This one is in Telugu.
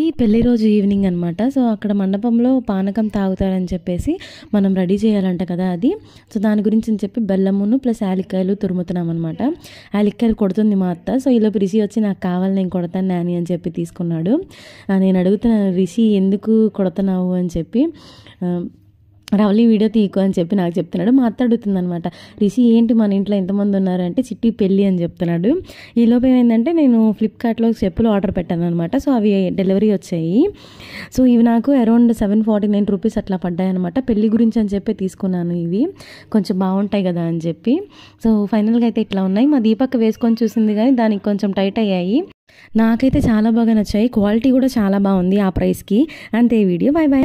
ఇది పెళ్లి రోజు ఈవినింగ్ అనమాట సో అక్కడ మండపంలో పానకం తాగుతారని చెప్పేసి మనం రెడీ చేయాలంట కదా అది సో దాని గురించి అని చెప్పి బెల్లమును ప్లస్ యాలిక్కాయలు తురుముతున్నాం అనమాట యాలిక్కాయలు కొడుతుంది మా అత్త సో ఇలా రిషి వచ్చి నాకు కావాలి నేను కొడతాను నాని అని చెప్పి తీసుకున్నాడు నేను అడుగుతున్నాను రిషి ఎందుకు కొడుతున్నావు అని చెప్పి రవళి వీడియో తీకు అని చెప్పి నాకు చెప్తున్నాడు మా అత్త అడుగుతుందనమాట రిషి ఏంటి మన ఇంట్లో ఎంతమంది ఉన్నారంటే చిట్టి పెళ్ళి అని చెప్తున్నాడు ఈలోపు ఏమైందంటే నేను ఫ్లిప్కార్ట్లో చెప్పులు ఆర్డర్ పెట్టాను అనమాట సో అవి డెలివరీ వచ్చాయి సో ఇవి నాకు around seven forty nine rupees అట్లా పడ్డాయి అనమాట పెళ్ళి గురించి అని చెప్పి తీసుకున్నాను ఇవి కొంచెం బాగుంటాయి కదా అని చెప్పి సో ఫైనల్గా అయితే ఇట్లా ఉన్నాయి మా దీపక్ వేసుకొని చూసింది కానీ దానికి కొంచెం టైట్ అయ్యాయి నాకైతే చాలా బాగా నచ్చాయి క్వాలిటీ కూడా చాలా బాగుంది ఆ ప్రైస్కి అంతే వీడియో బాయ్ బాయ్